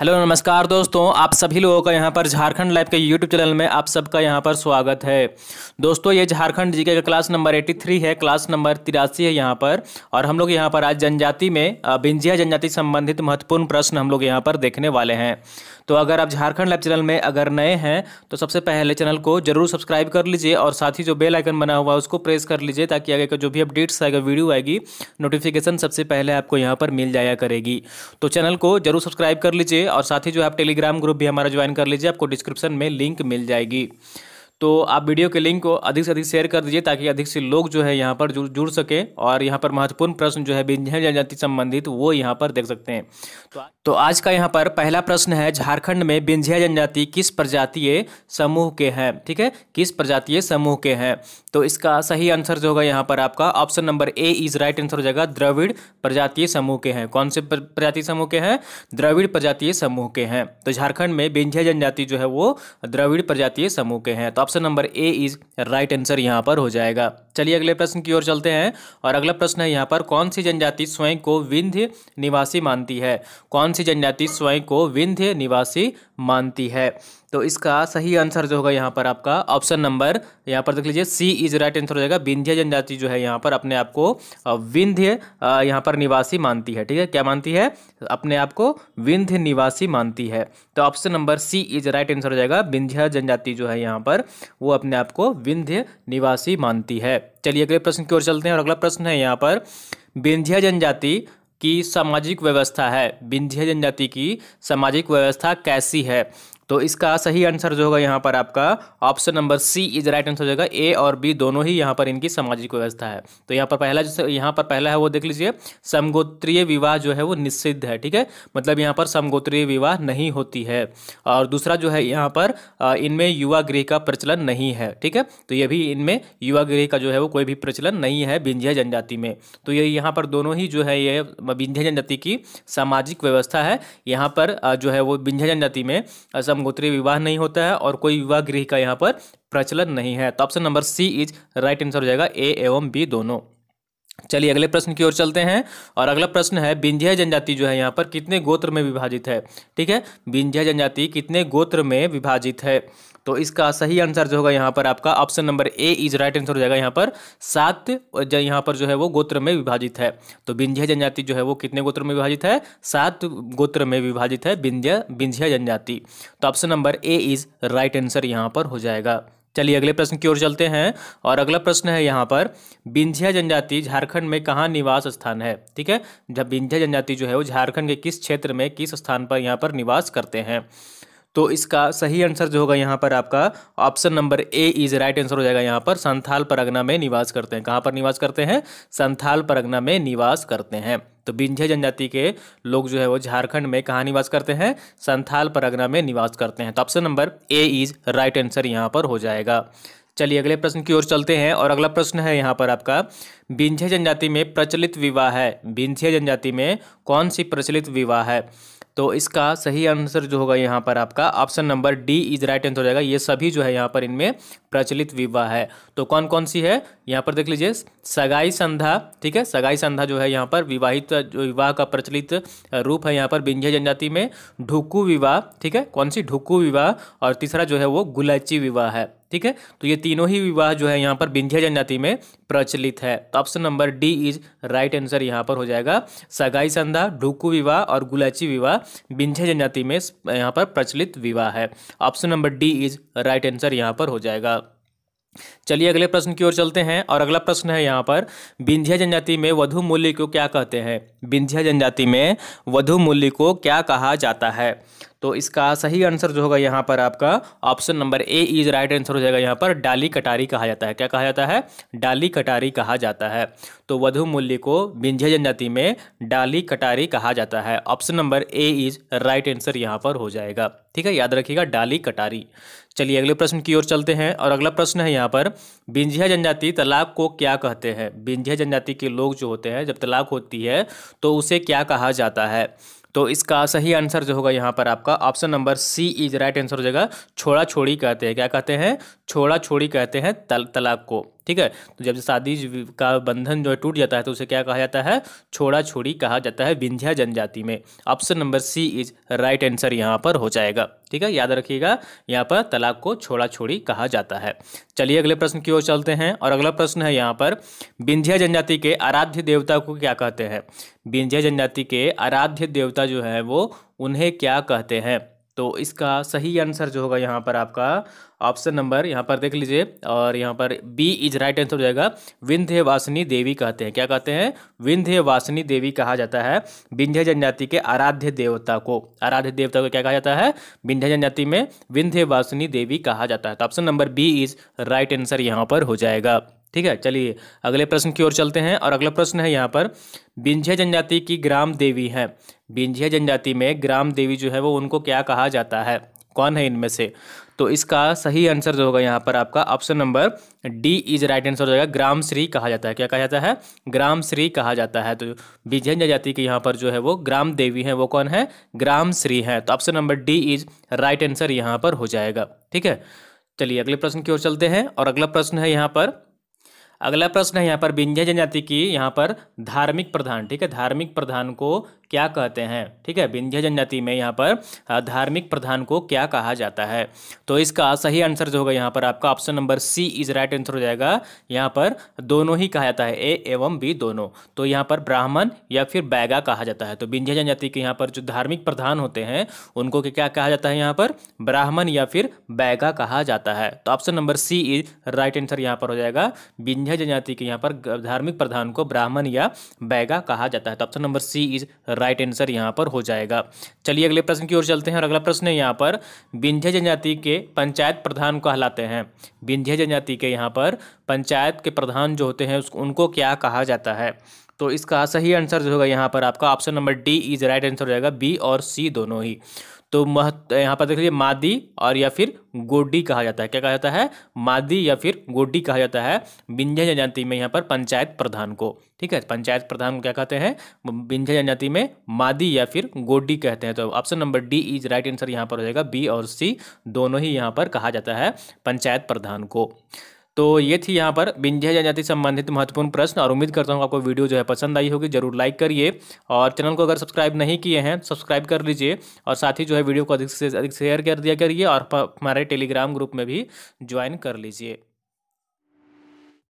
hello नमस्कार दोस्तों आप सभी लोगों का यहाँ पर झारखंड लाइव के यूट्यूब चैनल में आप सबका यहाँ पर स्वागत है दोस्तों ये झारखंड जीके का क्लास नंबर 83 है क्लास नंबर तिरासी है यहाँ पर और हम लोग यहाँ पर आज जनजाति में बिंजिया जनजाति संबंधित महत्वपूर्ण प्रश्न हम लोग यहाँ पर देखने वाले हैं तो अगर आप झारखंड लाइव चैनल में अगर नए हैं तो सबसे पहले चैनल को जरूर सब्सक्राइब कर लीजिए और साथ ही जो बेल आइकन बना हुआ है उसको प्रेस कर लीजिए ताकि आगे का जो भी अपडेट्स आएगा वीडियो आएगी नोटिफिकेशन सबसे पहले आपको यहाँ पर मिल जाया करेगी तो चैनल को जरूर सब्सक्राइब कर लीजिए और साथ ही जो आप टेलीग्राम ग्रुप भी हमारा ज्वाइन कर लीजिए आपको डिस्क्रिप्शन में लिंक मिल जाएगी तो आप वीडियो के लिंक को अधिक से अधिक शेयर कर दीजिए ताकि अधिक से लोग जो है यहाँ पर जुड़ जुड़ सके और यहाँ पर महत्वपूर्ण प्रश्न जो है विंध्य जनजाति संबंधित वो यहाँ पर देख सकते हैं तो, तो आज का यहाँ पर पहला प्रश्न है झारखंड में विंध्या जनजाति किस प्रजातीय समूह के हैं ठीक है किस प्रजातीय समूह के हैं तो इसका सही आंसर जो होगा यहाँ पर आपका option number A is right answer हो जाएगा द्रविड़ प्रजातीय समूह के हैं कौन से प्रजातीय समूह के हैं द्रविड़ प्रजातीय समूह के हैं तो झारखंड में विंध्या जनजाति जो है वो द्रविड़ प्रजातीय समूह के हैं तो option number A is right answer यहां पर हो जाएगा चलिए अगले प्रश्न की ओर चलते हैं और अगला प्रश्न है यहाँ पर कौन सी जनजाति स्वयं को विंध्य निवासी मानती है कौन सी जनजाति स्वयं को विंध्य निवासी मानती है तो इसका सही आंसर जो होगा यहाँ पर आपका ऑप्शन नंबर यहाँ पर देख लीजिए सी इज राइट आंसर हो जाएगा विंध्य जनजाति जो है यहाँ पर अपने आप को विंध्य यहाँ पर निवासी मानती है ठीक है क्या मानती है अपने आप को विंध्य निवासी मानती है तो option number C is right answer हो जाएगा विंध्य जनजाति जो है यहाँ पर वो अपने आप को विंध्य निवासी मानती है चलिए अगले प्रश्न की ओर चलते हैं और अगला प्रश्न है यहाँ पर विंध्य जनजाति की सामाजिक व्यवस्था है विंध्य जनजाति की सामाजिक व्यवस्था कैसी है तो इसका सही आंसर जो होगा यहाँ पर आपका option number C is right answer हो जाएगा ए और बी दोनों ही यहाँ पर इनकी सामाजिक व्यवस्था है तो यहाँ पर पहला जो यहाँ पर पहला है वो देख लीजिए समगोत्रीय विवाह जो है वो निषिद्ध है ठीक है मतलब यहाँ पर समगोत्रीय विवाह नहीं होती है और दूसरा जो है यहाँ पर इनमें युवा गृह का प्रचलन नहीं है ठीक है तो ये भी इनमें युवा गृह का जो है वो कोई भी प्रचलन नहीं है विंध्य जनजाति में तो ये यहाँ पर दोनों ही जो है ये विंध्य जनजाति की सामाजिक व्यवस्था है यहाँ पर जो है वो विंध्य जनजाति में गंगोत्री विवाह नहीं होता है और कोई विवाह गृह का यहाँ पर प्रचलन नहीं है तो option number C is right answer हो जाएगा ए एवं बी दोनों चलिए अगले प्रश्न की ओर चलते हैं और अगला प्रश्न है बिंझिया जनजाति जो है यहाँ पर कितने गोत्र में विभाजित है ठीक है बिंझिया जनजाति कितने गोत्र में विभाजित है तो इसका सही आंसर जो होगा यहाँ पर आपका option number A is right answer हो जाएगा यहाँ पर सात यहाँ पर जो है वो गोत्र में विभाजित है तो बिंझिया जनजाति जो है वो कितने गोत्र में विभाजित है सात गोत्र में विभाजित है बिंझिया बिंझिया जनजाति तो option number A is right answer यहाँ पर हो जाएगा चलिए अगले प्रश्न की ओर चलते हैं और अगला प्रश्न है यहाँ पर बिंझिया जनजाति झारखंड में कहाँ निवास स्थान है ठीक है जब बिंझिया जनजाति जो है वो झारखंड के किस क्षेत्र में किस स्थान पर यहाँ पर निवास करते हैं तो इसका सही आंसर जो होगा यहाँ पर आपका option number A is right answer हो जाएगा यहाँ पर संथाल परगना में निवास करते हैं कहाँ पर निवास करते हैं संथाल परगना में निवास करते हैं तो बिंझे जनजाति के लोग जो है वो झारखंड में कहाँ निवास करते हैं संथाल परगना में निवास करते हैं तो option number A is right answer यहाँ पर हो जाएगा चलिए अगले प्रश्न की ओर चलते हैं और अगला प्रश्न है यहाँ पर आपका बिंझे जनजाति में प्रचलित विवाह है बिंझे जनजाति में कौन सी प्रचलित विवाह है तो इसका सही आंसर जो होगा यहाँ पर आपका option number D is right answer हो जाएगा ये सभी जो है यहाँ पर इनमें प्रचलित विवाह है तो कौन कौन सी है यहाँ पर देख लीजिए सगाई संधा ठीक है सगाई संधा जो है यहाँ पर विवाहित जो विवाह का प्रचलित रूप है यहाँ पर बिंझे जनजाति में ढुकू विवाह ठीक है कौन सी ढुकू विवाह और तीसरा जो है वो गुलाची विवाह है ठीक है तो ये तीनों ही विवाह जो है यहाँ पर विंध्य जनजाति में प्रचलित है तो option number D is right answer यहाँ पर हो जाएगा सगाई संधा ढुकू विवाह और गुलाची विवाह विंध्य जनजाति में यहाँ पर प्रचलित विवाह है option number D is right answer यहाँ पर हो जाएगा चलिए अगले प्रश्न की ओर चलते हैं और अगला प्रश्न है यहाँ पर विंध्या जनजाति में वधु मूल्य को क्या कहते हैं विंध्या जनजाति में वधु मूल्य को क्या कहा जाता है तो इसका सही आंसर जो होगा यहाँ पर आपका option number A is right answer हो जाएगा यहाँ पर डाली कटारी कहा जाता है क्या कहा जाता है डाली कटारी कहा जाता है तो वधु मूल्य को बिंझे जनजाति में डाली कटारी कहा जाता है option number A is right answer यहाँ पर हो जाएगा ठीक है याद रखिएगा डाली कटारी चलिए अगले प्रश्न की ओर चलते हैं और अगला प्रश्न है यहाँ पर बिंझिया जनजाति तालाब को क्या कहते हैं बिंझिया जनजाति के लोग जो होते हैं जब तालाब होती है तो उसे क्या कहा जाता है तो इसका सही आंसर जो होगा यहाँ पर आपका option number C is right answer हो जाएगा छोड़ा छोड़ी कहते हैं क्या कहते हैं छोड़ा छोड़ी कहते हैं तल, तलाक को ठीक है तो जब शादी का बंधन जो है टूट जाता है तो उसे क्या कहा जाता है छोड़ा छोड़ी कहा जाता है विंध्या जनजाति में option number C is right answer यहाँ पर हो जाएगा ठीक है याद रखिएगा यहाँ पर तलाक को छोड़ा छोड़ी कहा जाता है चलिए अगले प्रश्न की ओर चलते हैं और अगला प्रश्न है यहाँ पर विंध्या जनजाति के आराध्य देवता को क्या कहते हैं विंध्या जनजाति के आराध्य देवता जो है वो उन्हें क्या कहते हैं तो इसका सही आंसर जो होगा यहाँ पर आपका ऑप्शन नंबर यहाँ पर देख लीजिए और यहाँ पर बी इज राइट आंसर हो जाएगा विंध्य वासिनी देवी कहते हैं क्या कहते हैं विंध्य वासिनी देवी कहा जाता है विंध्य जनजाति के आराध्य देवता को आराध्य देवता को क्या कहा जाता है विंध्य जनजाति में विंध्य वासिनी देवी कहा जाता है तो option number B is right answer यहाँ पर हो जाएगा ठीक है चलिए अगले प्रश्न की ओर चलते हैं और अगला प्रश्न है यहाँ पर बिंझिया जनजाति की ग्राम देवी है बिंझिया जनजाति में ग्राम देवी जो है वो उनको क्या कहा जाता है कौन है इनमें से तो इसका सही आंसर जो होगा यहाँ पर आपका option number D is right answer हो जाएगा ग्राम श्री कहा जाता है क्या कहा जाता है ग्राम श्री कहा जाता है तो विजयन जनजाति के यहाँ पर जो है वो ग्राम देवी है वो कौन है ग्राम श्री है तो option number D is right answer यहाँ पर हो जाएगा ठीक है चलिए अगले प्रश्न की ओर चलते हैं और अगला प्रश्न है यहाँ पर अगला प्रश्न है यहाँ पर विंध्य जनजाति की यहाँ पर धार्मिक प्रधान ठीक है धार्मिक प्रधान को क्या कहते हैं ठीक है विंध्य जनजाति में यहाँ पर धार्मिक प्रधान को क्या कहा जाता है तो इसका सही आंसर जो होगा यहाँ पर आपका option number C is right answer हो जाएगा यहाँ पर दोनों ही कहा जाता है ए एवं बी दोनों तो यहाँ पर ब्राह्मण या फिर बैगा कहा जाता है तो विंध्य जनजाति के यहाँ पर जो धार्मिक प्रधान होते हैं उनको क्या कहा जाता है यहाँ पर ब्राह्मण या फिर बैगा कहा जाता है तो option number C is right answer यहाँ पर हो जाएगा विंध्य जनजाति के यहाँ पर धार्मिक प्रधान को ब्राह्मण या बैगा कहा जाता है तो option number C is right answer यहाँ पर हो जाएगा चलिए अगले प्रश्न की ओर चलते हैं और अगला प्रश्न है यहाँ पर विंध्य जनजाति के पंचायत प्रधान कहलाते हैं विंध्य जनजाति के यहाँ पर पंचायत के प्रधान जो होते हैं उनको क्या कहा जाता है तो इसका सही आंसर जो होगा यहाँ पर आपका option number D is right answer हो जाएगा बी और सी दोनों ही तो महत्व यहाँ पर देख लीजिए मादी और या फिर गोडी कहा जाता है क्या कहा जाता है मादी या फिर गोडी कहा जाता है बिंझा जनजाति में यहाँ पर पंचायत प्रधान को ठीक है पंचायत प्रधान को क्या कहते हैं बिंझा जनजाति में मादी या फिर गोडी कहते हैं तो option number D is right answer यहाँ पर हो जाएगा बी और सी दोनों ही यहाँ पर कहा जाता है पंचायत प्रधान को तो ये थी यहाँ पर बिंझिया जनजाति संबंधित महत्वपूर्ण प्रश्न और उम्मीद करता हूँ आपको वीडियो जो है पसंद आई होगी जरूर लाइक करिए और चैनल को अगर सब्सक्राइब नहीं किए हैं सब्सक्राइब कर लीजिए और साथ ही जो है वीडियो को अधिक से अधिक शेयर कर दिया करिए और हमारे टेलीग्राम ग्रुप में भी ज्वाइन कर लीजिए